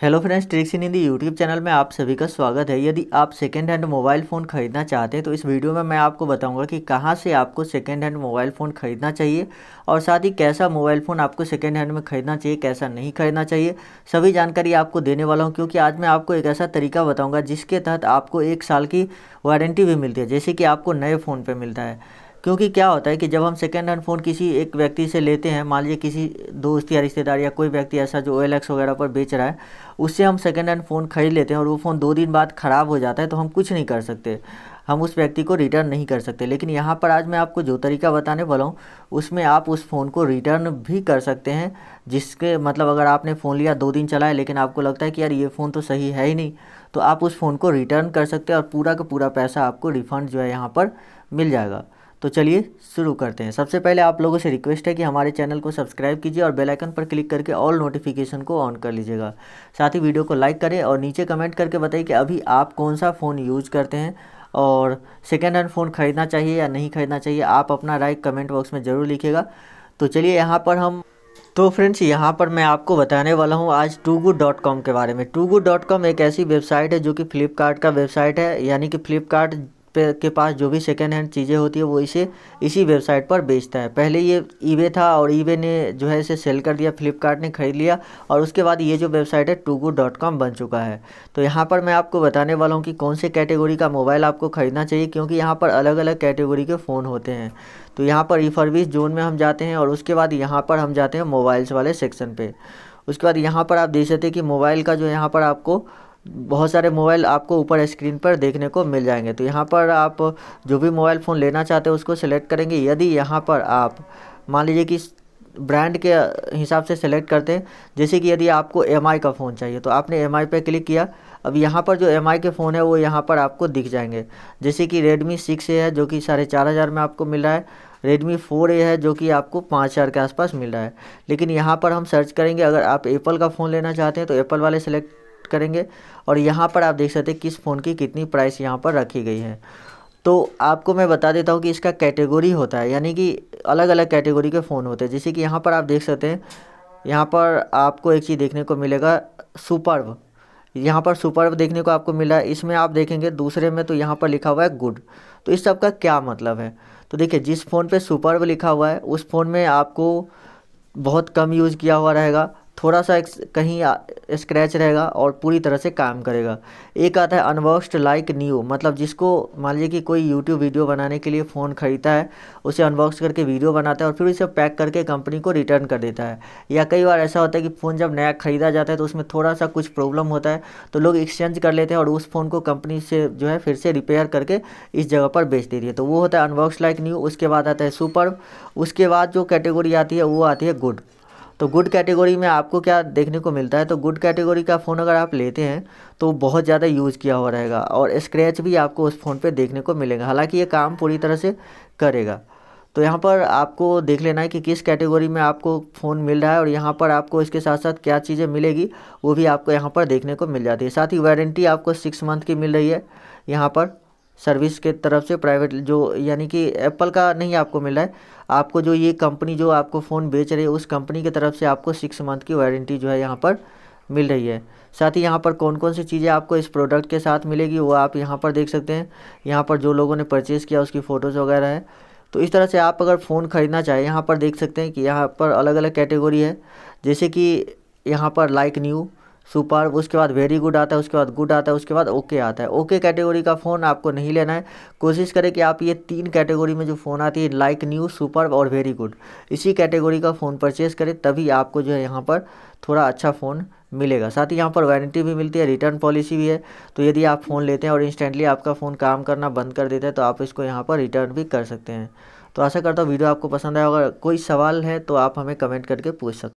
hello friends tricks in Hindi YouTube channel में आप सभी का स्वागत है यदि आप सेकेंड हैंड मोबाइल फ़ोन खरीदना चाहते हैं तो इस वीडियो में मैं आपको बताऊंगा कि कहां से आपको सेकेंड हैंड मोबाइल फ़ोन खरीदना चाहिए और साथ ही कैसा मोबाइल फ़ोन आपको सेकेंड हैंड में खरीदना चाहिए कैसा नहीं खरीदना चाहिए सभी जानकारी आपको देने वाला हूँ क्योंकि आज मैं आपको एक ऐसा तरीका बताऊँगा जिसके तहत आपको एक साल की वारंटी भी मिलती है जैसे कि आपको नए फ़ोन पर मिलता है क्योंकि क्या होता है कि जब हम सेकेंड हैंड फ़ोन किसी एक व्यक्ति से लेते हैं मान लीजिए किसी दोस्त या रिश्तेदार या कोई व्यक्ति ऐसा जो ओ वगैरह पर बेच रहा है उससे हम सेकेंड हैंड फ़ोन खरीद लेते हैं और वो फ़ोन दो दिन बाद ख़राब हो जाता है तो हम कुछ नहीं कर सकते हम उस व्यक्ति को रिटर्न नहीं कर सकते लेकिन यहाँ पर आज मैं आपको जो तरीका बताने वाला हूँ उसमें आप उस फ़ोन को रिटर्न भी कर सकते हैं जिसके मतलब अगर आपने फ़ोन लिया दो दिन चलाए लेकिन आपको लगता है कि यार ये फ़ोन तो सही है ही नहीं तो आप उस फ़ोन को रिटर्न कर सकते हैं और पूरा का पूरा पैसा आपको रिफ़ंड जो है यहाँ पर मिल जाएगा तो चलिए शुरू करते हैं सबसे पहले आप लोगों से रिक्वेस्ट है कि हमारे चैनल को सब्सक्राइब कीजिए और बेल आइकन पर क्लिक करके ऑल नोटिफिकेशन को ऑन कर लीजिएगा साथ ही वीडियो को लाइक करें और नीचे कमेंट करके बताइए कि अभी आप कौन सा फ़ोन यूज़ करते हैं और सेकेंड हैंड फ़ोन ख़रीदना चाहिए या नहीं ख़रीदना चाहिए आप अपना राय कमेंट बॉक्स में ज़रूर लिखिएगा तो चलिए यहाँ पर हम तो फ्रेंड्स यहाँ पर मैं आपको बताने वाला हूँ आज टूगू डॉट कॉम के बारे में टूगू डॉट कॉम एक ऐसी वेबसाइट है जो कि फ़्लिपकार्ट का वेबसाइट है यानी कि फ़्लिपकार्ट के पास जो भी सेकेंड हैंड चीज़ें होती है वो इसे इसी वेबसाइट पर बेचता है पहले ये ईबे था और ईबे ने जो है इसे सेल कर दिया फ्लिपकार्ट ने खरीद लिया और उसके बाद ये जो वेबसाइट है टूगू डॉट कॉम बन चुका है तो यहाँ पर मैं आपको बताने वाला हूँ कि कौन से कैटेगरी का मोबाइल आपको ख़रीदना चाहिए क्योंकि यहाँ पर अलग अलग कैटेगरी के फ़ोन होते हैं तो यहाँ पर रिफर्विश जोन में हम जाते हैं और उसके बाद यहाँ पर हम जाते हैं मोबाइल्स वाले सेक्शन पर उसके बाद यहाँ पर आप देख सकते हैं कि मोबाइल का जो यहाँ पर आपको बहुत सारे मोबाइल आपको ऊपर स्क्रीन पर देखने को मिल जाएंगे तो यहाँ पर आप जो भी मोबाइल फ़ोन लेना चाहते हैं उसको सेलेक्ट करेंगे यदि यहाँ पर आप मान लीजिए कि ब्रांड के हिसाब से सेलेक्ट करते हैं जैसे कि यदि आपको एम का फ़ोन चाहिए तो आपने एम आई क्लिक किया अब यहाँ पर जो एम के फ़ोन है वो यहाँ पर आपको दिख जाएंगे जैसे कि रेडमी सिक्स ए है जो कि साढ़े चार हज़ार में आपको मिल रहा है रेडमी फोर ए है जो कि आपको पाँच हज़ार के आसपास मिल रहा है लेकिन यहाँ पर हम सर्च करेंगे अगर आप एप्पल का फ़ोन लेना चाहते हैं तो एप्पल वाले सेलेक्ट सेलेक्ट करेंगे और यहाँ पर आप देख सकते हैं किस फ़ोन की कितनी प्राइस यहाँ पर रखी गई है तो आपको मैं बता देता हूँ कि इसका कैटेगरी होता है यानी कि अलग अलग कैटेगरी के फ़ोन होते हैं जैसे कि यहाँ पर आप देख सकते हैं यहाँ पर आपको एक चीज़ देखने को मिलेगा सुपर्व यहाँ पर सुपर्व देखने को आपको मिला है इसमें आप देखेंगे दूसरे में तो यहाँ पर लिखा हुआ है गुड तो इस सब का क्या मतलब है तो देखिए जिस फ़ोन पे सुपर्व लिखा हुआ है उस फ़ोन में आपको बहुत कम यूज़ किया हुआ रहेगा थोड़ा सा कहीं स्क्रैच रहेगा और पूरी तरह से काम करेगा एक आता है अनबॉक्सड लाइक न्यू मतलब जिसको मान लीजिए कि कोई यूट्यूब वीडियो बनाने के लिए फ़ोन ख़रीदता है उसे अनबॉक्स करके वीडियो बनाता है और फिर उसे पैक करके कंपनी को रिटर्न कर देता है या कई बार ऐसा होता है कि फ़ोन जब नया ख़रीदा जाता है तो उसमें थोड़ा सा कुछ प्रॉब्लम होता है तो लोग एक्सचेंज कर लेते हैं और उस फ़ोन को कंपनी से जो है फिर से रिपेयर करके इस जगह पर बेच देती है तो वो होता है अनबॉक्स लाइक न्यू उसके बाद आता है सुपर उसके बाद जो कैटेगरी आती है वो आती है गुड तो गुड कैटेगरी में आपको क्या देखने को मिलता है तो गुड कैटेगरी का फ़ोन अगर आप लेते हैं तो बहुत ज़्यादा यूज़ किया हुआ रहेगा और स्क्रैच भी आपको उस फ़ोन पर देखने को मिलेगा हालाँकि ये काम पूरी तरह से करेगा तो यहाँ पर आपको देख लेना है कि किस कैटेगरी में आपको फ़ोन मिल रहा है और यहाँ पर आपको इसके साथ साथ क्या चीज़ें मिलेगी वो भी आपको यहाँ पर देखने को मिल जाती है साथ ही वारंटी आपको सिक्स मंथ की मिल रही है यहाँ पर सर्विस के तरफ से प्राइवेट जो यानी कि एप्पल का नहीं आपको मिल रहा है आपको जो ये कंपनी जो आपको फ़ोन बेच रही है उस कंपनी की तरफ से आपको सिक्स मंथ की वारंटी जो है यहाँ पर मिल रही है साथ ही यहाँ पर कौन कौन सी चीज़ें आपको इस प्रोडक्ट के साथ मिलेगी वो आप यहाँ पर देख सकते हैं यहाँ पर जो लोगों ने परचेज़ किया उसकी फ़ोटोज़ वगैरह है तो इस तरह से आप अगर फ़ोन ख़रीदना चाहें यहाँ पर देख सकते हैं कि यहाँ पर अलग अलग कैटेगरी है जैसे कि यहाँ पर लाइक न्यू सुपर उसके बाद वेरी गुड आता है उसके बाद गुड आता है उसके बाद ओके आता है ओके कैटेगरी का फ़ोन आपको नहीं लेना है कोशिश करें कि आप ये तीन कैटेगरी में जो फ़ोन आती है लाइक न्यू सुपर और वेरी गुड इसी कैटेगरी का फ़ोन परचेज़ करें तभी आपको जो है यहाँ पर थोड़ा अच्छा फ़ोन मिलेगा साथ ही यहाँ पर वारंटी भी मिलती है रिटर्न पॉलिसी भी है तो यदि आप फ़ोन लेते हैं और इंस्टेंटली आपका फ़ोन काम करना बंद कर देता है तो आप इसको यहाँ पर रिटर्न भी कर सकते हैं तो आशा करता हूँ वीडियो आपको पसंद आया अगर कोई सवाल है तो आप हमें कमेंट करके पूछ सकते